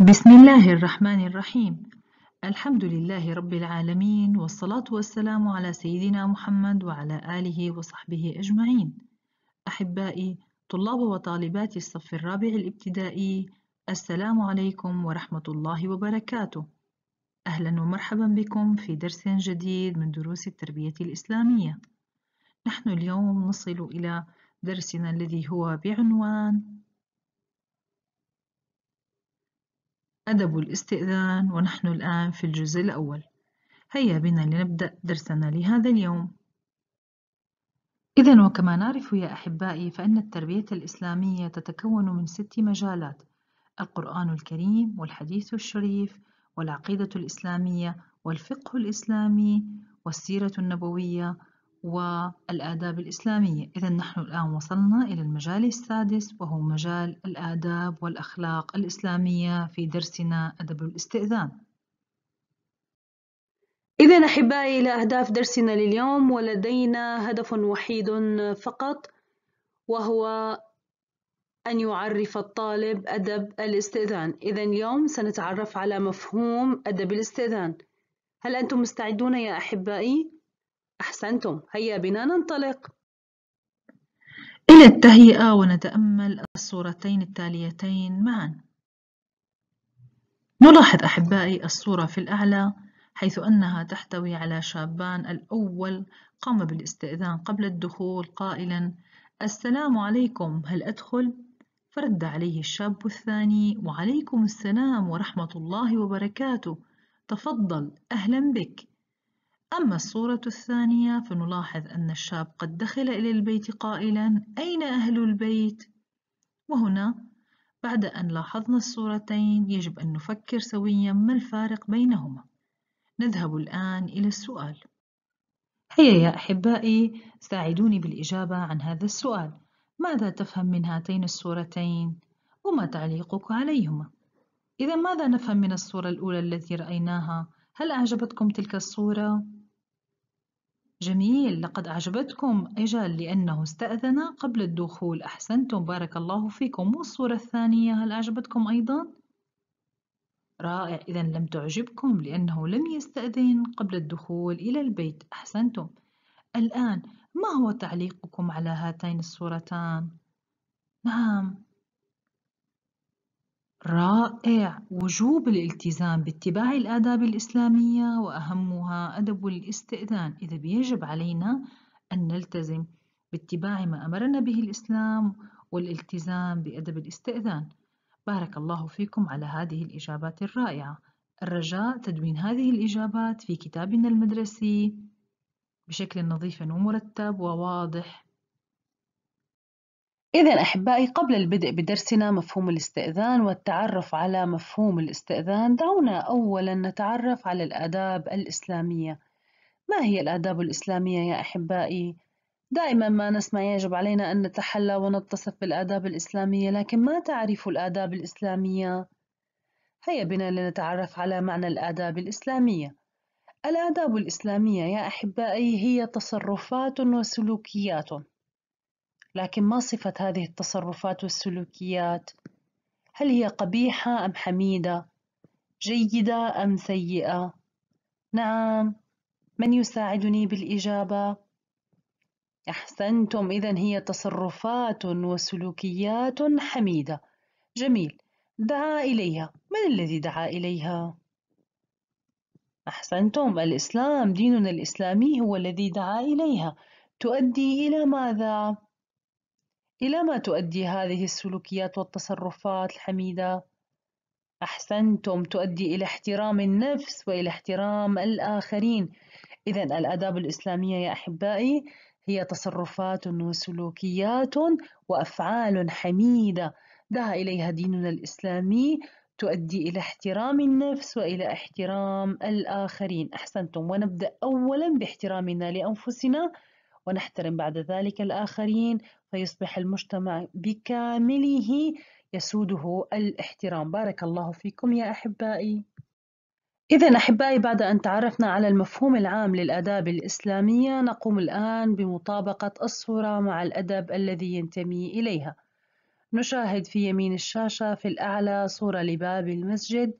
بسم الله الرحمن الرحيم الحمد لله رب العالمين والصلاة والسلام على سيدنا محمد وعلى آله وصحبه أجمعين أحبائي طلاب وطالبات الصف الرابع الابتدائي السلام عليكم ورحمة الله وبركاته أهلا ومرحبا بكم في درس جديد من دروس التربية الإسلامية نحن اليوم نصل إلى درسنا الذي هو بعنوان أدب الاستئذان ونحن الآن في الجزء الأول هيا بنا لنبدأ درسنا لهذا اليوم إذا وكما نعرف يا أحبائي فإن التربية الإسلامية تتكون من ست مجالات القرآن الكريم والحديث الشريف والعقيدة الإسلامية والفقه الإسلامي والسيرة النبوية والآداب الإسلامية إذا نحن الآن وصلنا إلى المجال السادس وهو مجال الآداب والأخلاق الإسلامية في درسنا أدب الاستئذان إذا أحبائي إلى أهداف درسنا لليوم ولدينا هدف وحيد فقط وهو أن يعرف الطالب أدب الاستئذان إذا اليوم سنتعرف على مفهوم أدب الاستئذان هل أنتم مستعدون يا أحبائي؟ أحسنتم هيا بنا ننطلق إلى التهيئة ونتأمل الصورتين التاليتين معا نلاحظ أحبائي الصورة في الأعلى حيث أنها تحتوي على شابان الأول قام بالاستئذان قبل الدخول قائلا السلام عليكم هل أدخل؟ فرد عليه الشاب الثاني وعليكم السلام ورحمة الله وبركاته تفضل أهلا بك أما الصورة الثانية فنلاحظ أن الشاب قد دخل إلى البيت قائلا أين أهل البيت؟ وهنا بعد أن لاحظنا الصورتين يجب أن نفكر سويا ما الفارق بينهما نذهب الآن إلى السؤال هيا يا أحبائي ساعدوني بالإجابة عن هذا السؤال ماذا تفهم من هاتين الصورتين؟ وما تعليقك عليهما؟ إذا ماذا نفهم من الصورة الأولى التي رأيناها؟ هل أعجبتكم تلك الصورة؟ جميل لقد أعجبتكم أجل لأنه استأذن قبل الدخول أحسنتم بارك الله فيكم والصورة الثانية هل أعجبتكم أيضا؟ رائع إذا لم تعجبكم لأنه لم يستأذن قبل الدخول إلى البيت أحسنتم الآن ما هو تعليقكم على هاتين الصورتان؟ نعم رائع! وجوب الالتزام باتباع الآداب الإسلامية وأهمها أدب الاستئذان، إذا بيجب علينا أن نلتزم باتباع ما أمرنا به الإسلام والالتزام بأدب الاستئذان. بارك الله فيكم على هذه الإجابات الرائعة. الرجاء تدوين هذه الإجابات في كتابنا المدرسي بشكل نظيف ومرتب وواضح إذا أحبائي قبل البدء بدرسنا مفهوم الاستئذان والتعرف على مفهوم الاستئذان دعونا أولا نتعرف على الآداب الإسلامية ما هي الآداب الإسلامية يا أحبائي؟ دائما ما نسمع يجب علينا أن نتحلى ونتصف بالآداب الإسلامية لكن ما تعريف الآداب الإسلامية؟ هيا بنا لنتعرف على معنى الآداب الإسلامية الآداب الإسلامية يا أحبائي هي تصرفات وسلوكيات لكن ما صفة هذه التصرفات والسلوكيات؟ هل هي قبيحة أم حميدة؟ جيدة أم سيئة؟ نعم، من يساعدني بالإجابة؟ أحسنتم، إذا هي تصرفات وسلوكيات حميدة. جميل، دعا إليها، من الذي دعا إليها؟ أحسنتم، الإسلام، ديننا الإسلامي هو الذي دعا إليها، تؤدي إلى ماذا؟ إلى ما تؤدي هذه السلوكيات والتصرفات الحميدة؟ أحسنتم تؤدي إلى احترام النفس وإلى احترام الآخرين إذا الآداب الإسلامية يا أحبائي هي تصرفات وسلوكيات وأفعال حميدة دعا إليها ديننا الإسلامي تؤدي إلى احترام النفس وإلى احترام الآخرين أحسنتم ونبدأ أولا باحترامنا لأنفسنا ونحترم بعد ذلك الآخرين فيصبح المجتمع بكامله يسوده الاحترام بارك الله فيكم يا أحبائي إذا أحبائي بعد أن تعرفنا على المفهوم العام للآداب الإسلامية نقوم الآن بمطابقة الصورة مع الأدب الذي ينتمي إليها نشاهد في يمين الشاشة في الأعلى صورة لباب المسجد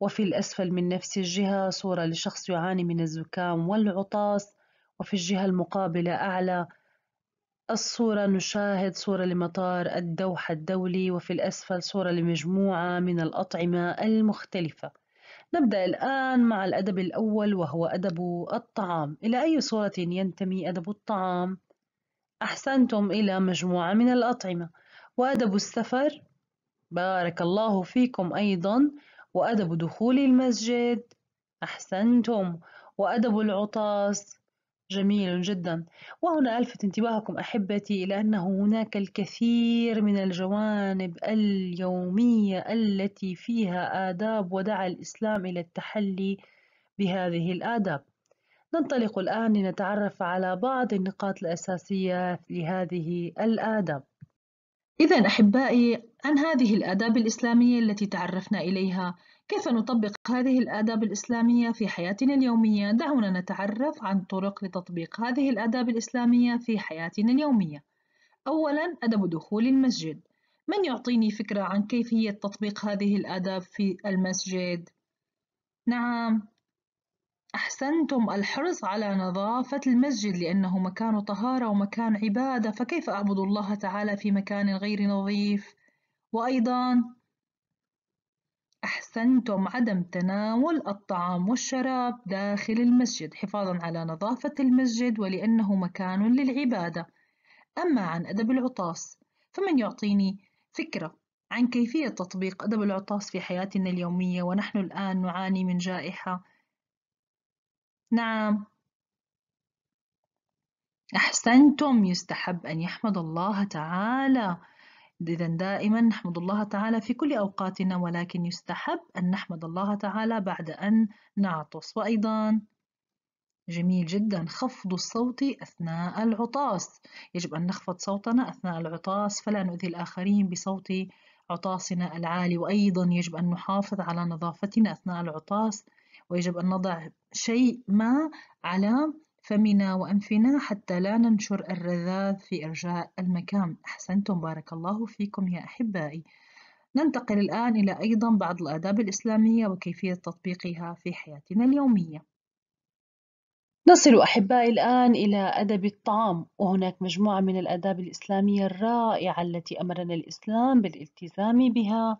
وفي الأسفل من نفس الجهة صورة لشخص يعاني من الزكام والعطاس وفي الجهة المقابلة أعلى الصورة نشاهد صورة لمطار الدوحة الدولي وفي الأسفل صورة لمجموعة من الأطعمة المختلفة نبدأ الآن مع الأدب الأول وهو أدب الطعام إلى أي صورة ينتمي أدب الطعام؟ أحسنتم إلى مجموعة من الأطعمة وأدب السفر بارك الله فيكم أيضا وأدب دخول المسجد أحسنتم وأدب العطاس جميل جدا وهنا ألفت انتباهكم أحبتي إلى أنه هناك الكثير من الجوانب اليومية التي فيها آداب ودعا الإسلام إلى التحلي بهذه الآداب ننطلق الآن لنتعرف على بعض النقاط الأساسية لهذه الآداب إذا أحبائي عن هذه الآداب الإسلامية التي تعرفنا إليها كيف نطبق هذه الآداب الإسلامية في حياتنا اليومية؟ دعونا نتعرف عن طرق لتطبيق هذه الآداب الإسلامية في حياتنا اليومية. أولاً أدب دخول المسجد. من يعطيني فكرة عن كيفية تطبيق هذه الآداب في المسجد؟ نعم، أحسنتم الحرص على نظافة المسجد لأنه مكان طهارة ومكان عبادة فكيف أعبد الله تعالى في مكان غير نظيف؟ وأيضا أحسنتم عدم تناول الطعام والشراب داخل المسجد حفاظا على نظافة المسجد ولأنه مكان للعبادة أما عن أدب العطاس فمن يعطيني فكرة عن كيفية تطبيق أدب العطاس في حياتنا اليومية ونحن الآن نعاني من جائحة نعم أحسنتم يستحب أن يحمد الله تعالى إذا دائما نحمد الله تعالى في كل أوقاتنا ولكن يستحب أن نحمد الله تعالى بعد أن نعطس وأيضا جميل جدا خفض الصوت أثناء العطاس يجب أن نخفض صوتنا أثناء العطاس فلا نؤذي الآخرين بصوت عطاسنا العالي وأيضا يجب أن نحافظ على نظافتنا أثناء العطاس ويجب أن نضع شيء ما على فمنا وأنفنا حتى لا ننشر الرذاذ في إرجاء المكان أحسنتم بارك الله فيكم يا أحبائي ننتقل الآن إلى أيضا بعض الآداب الإسلامية وكيفية تطبيقها في حياتنا اليومية نصل أحبائي الآن إلى أدب الطعام وهناك مجموعة من الآداب الإسلامية الرائعة التي أمرنا الإسلام بالالتزام بها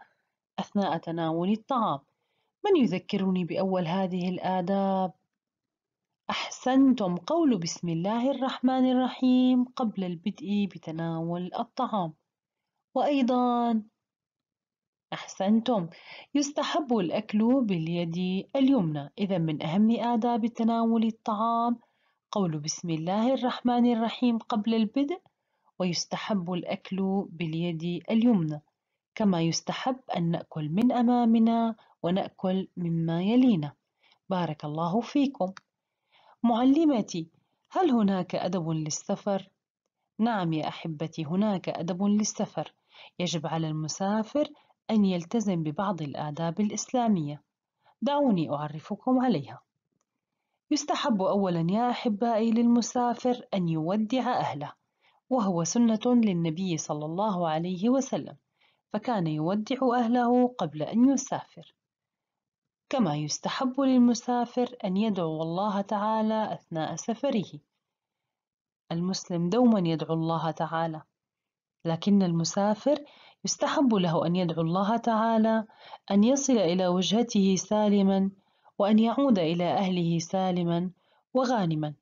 أثناء تناول الطعام من يذكرني بأول هذه الآداب؟ أحسنتم قول بسم الله الرحمن الرحيم قبل البدء بتناول الطعام وأيضا أحسنتم يستحب الأكل باليد اليمنى إذا من أهم آداب تناول الطعام قول بسم الله الرحمن الرحيم قبل البدء ويستحب الأكل باليد اليمنى كما يستحب أن نأكل من أمامنا ونأكل مما يلينا بارك الله فيكم معلمتي هل هناك أدب للسفر؟ نعم يا أحبتي هناك أدب للسفر يجب على المسافر أن يلتزم ببعض الآداب الإسلامية دعوني أعرفكم عليها يستحب أولا يا أحبائي للمسافر أن يودع أهله وهو سنة للنبي صلى الله عليه وسلم فكان يودع أهله قبل أن يسافر كما يستحب للمسافر أن يدعو الله تعالى أثناء سفره المسلم دوما يدعو الله تعالى لكن المسافر يستحب له أن يدعو الله تعالى أن يصل إلى وجهته سالما وأن يعود إلى أهله سالما وغانما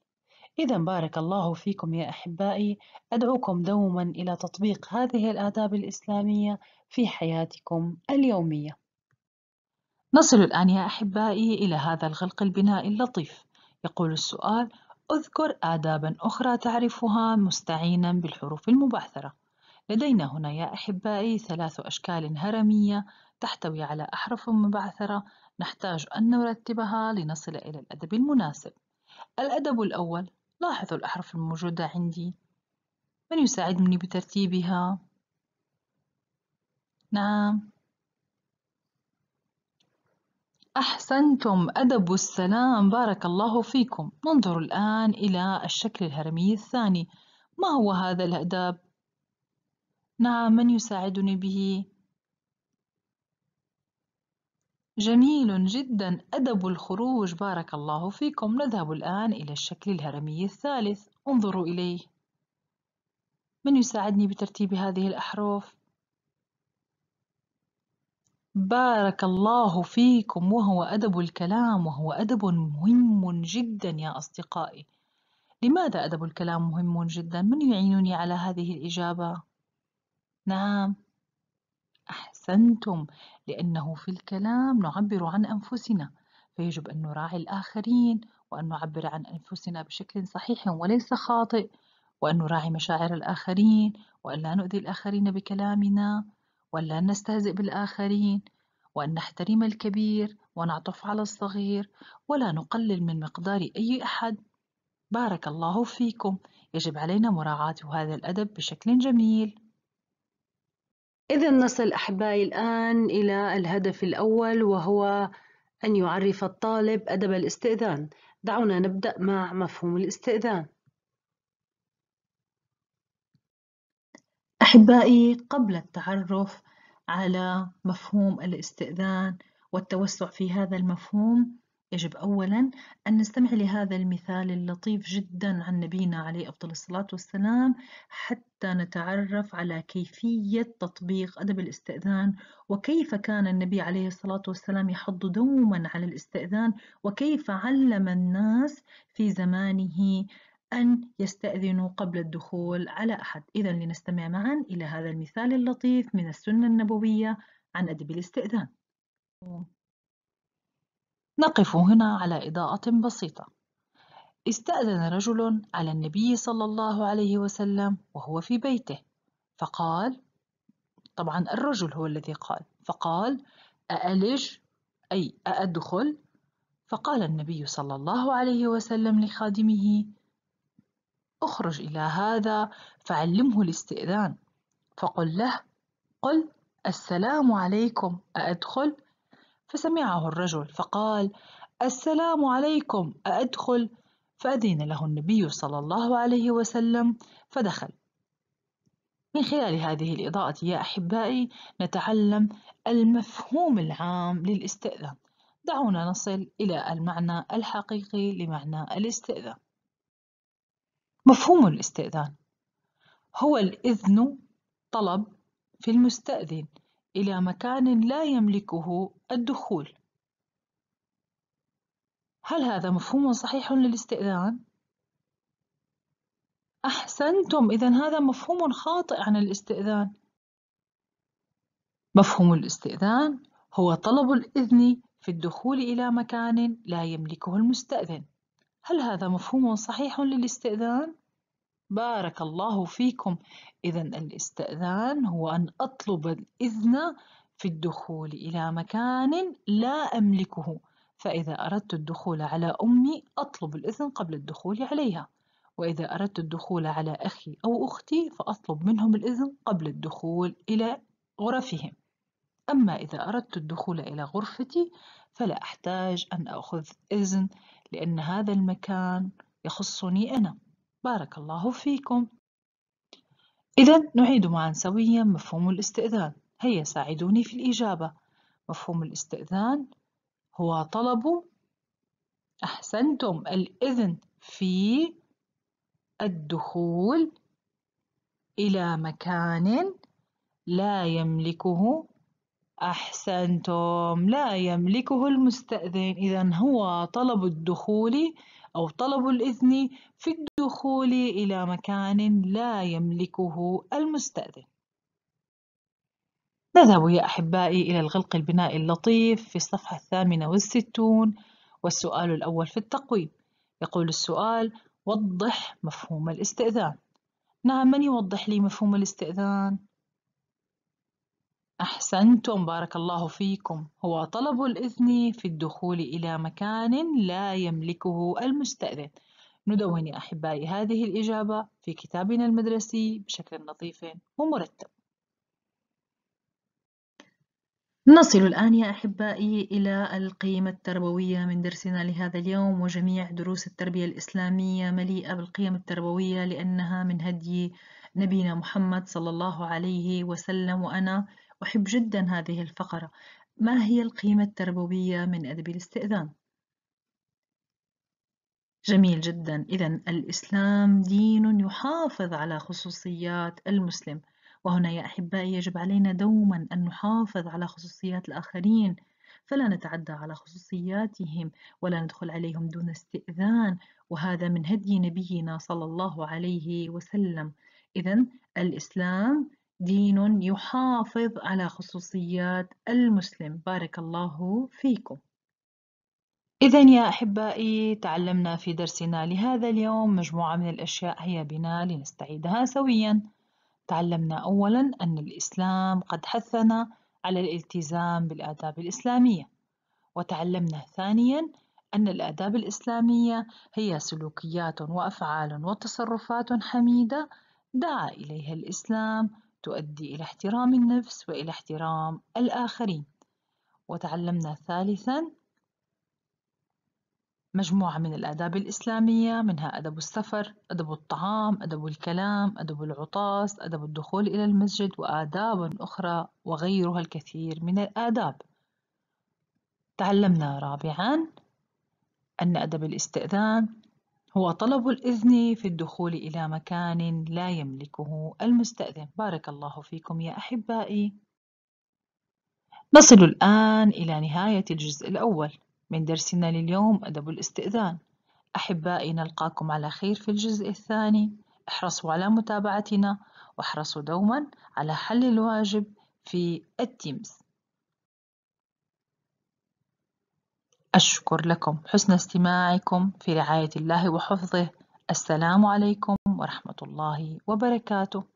إذا بارك الله فيكم يا أحبائي أدعوكم دوما إلى تطبيق هذه الآداب الإسلامية في حياتكم اليومية نصل الآن يا أحبائي إلى هذا الغلق البنائي اللطيف يقول السؤال اذكر آدابا أخرى تعرفها مستعينا بالحروف المبعثرة لدينا هنا يا أحبائي ثلاث أشكال هرمية تحتوي على أحرف مبعثرة نحتاج أن نرتبها لنصل إلى الأدب المناسب الأدب الأول لاحظوا الأحرف الموجودة عندي من يساعدني بترتيبها؟ نعم أحسنتم أدب السلام بارك الله فيكم ننظر الآن إلى الشكل الهرمي الثاني ما هو هذا الأدب؟ نعم من يساعدني به؟ جميل جدا أدب الخروج بارك الله فيكم نذهب الآن إلى الشكل الهرمي الثالث انظروا إليه من يساعدني بترتيب هذه الأحرف؟ بارك الله فيكم وهو أدب الكلام وهو أدب مهم جدا يا أصدقائي لماذا أدب الكلام مهم جدا؟ من يعينني على هذه الإجابة؟ نعم أحسنتم لأنه في الكلام نعبر عن أنفسنا فيجب أن نراعي الآخرين وأن نعبر عن أنفسنا بشكل صحيح وليس خاطئ وأن نراعي مشاعر الآخرين وأن لا نؤذي الآخرين بكلامنا ولا لا نستهزئ بالآخرين وأن نحترم الكبير ونعطف على الصغير ولا نقلل من مقدار أي أحد بارك الله فيكم يجب علينا مراعاة هذا الأدب بشكل جميل إذا نصل أحبائي الآن إلى الهدف الأول وهو أن يعرف الطالب أدب الاستئذان دعونا نبدأ مع مفهوم الاستئذان أحبائي قبل التعرف على مفهوم الاستئذان والتوسع في هذا المفهوم يجب أولا أن نستمع لهذا المثال اللطيف جدا عن نبينا عليه أفضل الصلاة والسلام حتى نتعرف على كيفية تطبيق أدب الاستئذان وكيف كان النبي عليه الصلاة والسلام يحض دوما على الاستئذان وكيف علم الناس في زمانه أن يستأذنوا قبل الدخول على أحد إذا لنستمع معا إلى هذا المثال اللطيف من السنة النبوية عن أدب الاستئذان نقف هنا على إضاءة بسيطة استأذن رجل على النبي صلى الله عليه وسلم وهو في بيته فقال طبعا الرجل هو الذي قال فقال أألج أي أأدخل فقال النبي صلى الله عليه وسلم لخادمه اخرج إلى هذا فعلمه الاستئذان فقل له قل السلام عليكم أأدخل فسمعه الرجل فقال السلام عليكم أأدخل فأذن له النبي صلى الله عليه وسلم فدخل من خلال هذه الإضاءة يا أحبائي نتعلم المفهوم العام للاستئذان دعونا نصل إلى المعنى الحقيقي لمعنى الاستئذان مفهوم الاستئذان هو الإذن طلب في المستأذن إلى مكان لا يملكه الدخول هل هذا مفهوم صحيح للاستئذان؟ أحسنتم إذا هذا مفهوم خاطئ عن الاستئذان مفهوم الاستئذان هو طلب الإذن في الدخول إلى مكان لا يملكه المستأذن هل هذا مفهوم صحيح للاستئذان؟ بارك الله فيكم إذا الاستئذان هو أن أطلب الإذن في الدخول إلى مكان لا أملكه فإذا أردت الدخول على أمي أطلب الإذن قبل الدخول عليها وإذا أردت الدخول على أخي أو أختي فأطلب منهم الإذن قبل الدخول إلى غرفهم أما إذا أردت الدخول إلى غرفتي فلا أحتاج أن أخذ إذن لأن هذا المكان يخصني أنا بارك الله فيكم إذا نعيد معا سويا مفهوم الاستئذان هيا ساعدوني في الإجابة مفهوم الاستئذان هو طلب أحسنتم الإذن في الدخول إلى مكان لا يملكه أحسنتم لا يملكه المستأذن إذا هو طلب الدخول أو طلب الإذن في الدخول إلى مكان لا يملكه المستأذن نذهب يا أحبائي إلى الغلق البنائي اللطيف في الصفحة الثامنة والستون والسؤال الأول في التقويم يقول السؤال وضح مفهوم الاستئذان نعم من يوضح لي مفهوم الاستئذان؟ أحسنتم بارك الله فيكم هو طلب الإذن في الدخول إلى مكان لا يملكه المستأذن ندون أحبائي هذه الإجابة في كتابنا المدرسي بشكل لطيف ومرتب نصل الآن يا أحبائي إلى القيمة التربوية من درسنا لهذا اليوم وجميع دروس التربية الإسلامية مليئة بالقيم التربوية لأنها من هدي نبينا محمد صلى الله عليه وسلم وأنا أحب جدا هذه الفقرة ما هي القيمة التربوية من أدب الاستئذان؟ جميل جدا إذا الإسلام دين يحافظ على خصوصيات المسلم وهنا يا أحبائي يجب علينا دوما أن نحافظ على خصوصيات الآخرين فلا نتعدى على خصوصياتهم ولا ندخل عليهم دون استئذان وهذا من هدي نبينا صلى الله عليه وسلم إذا الإسلام دين يحافظ على خصوصيات المسلم بارك الله فيكم إذا يا أحبائي تعلمنا في درسنا لهذا اليوم مجموعة من الأشياء هيا بنا لنستعيدها سويا تعلمنا أولا أن الإسلام قد حثنا على الالتزام بالآداب الإسلامية وتعلمنا ثانيا أن الآداب الإسلامية هي سلوكيات وأفعال وتصرفات حميدة دعا إليها الإسلام تؤدي إلى احترام النفس وإلى احترام الآخرين وتعلمنا ثالثاً مجموعة من الآداب الإسلامية منها أدب السفر، أدب الطعام، أدب الكلام، أدب العطاس، أدب الدخول إلى المسجد وآداب أخرى وغيرها الكثير من الآداب. تعلمنا رابعاً أن أدب الاستئذان هو طلب الإذن في الدخول إلى مكان لا يملكه المستأذن بارك الله فيكم يا أحبائي نصل الآن إلى نهاية الجزء الأول من درسنا لليوم أدب الاستئذان أحبائي نلقاكم على خير في الجزء الثاني احرصوا على متابعتنا واحرصوا دوما على حل الواجب في التيمز أشكر لكم حسن استماعكم في رعاية الله وحفظه السلام عليكم ورحمة الله وبركاته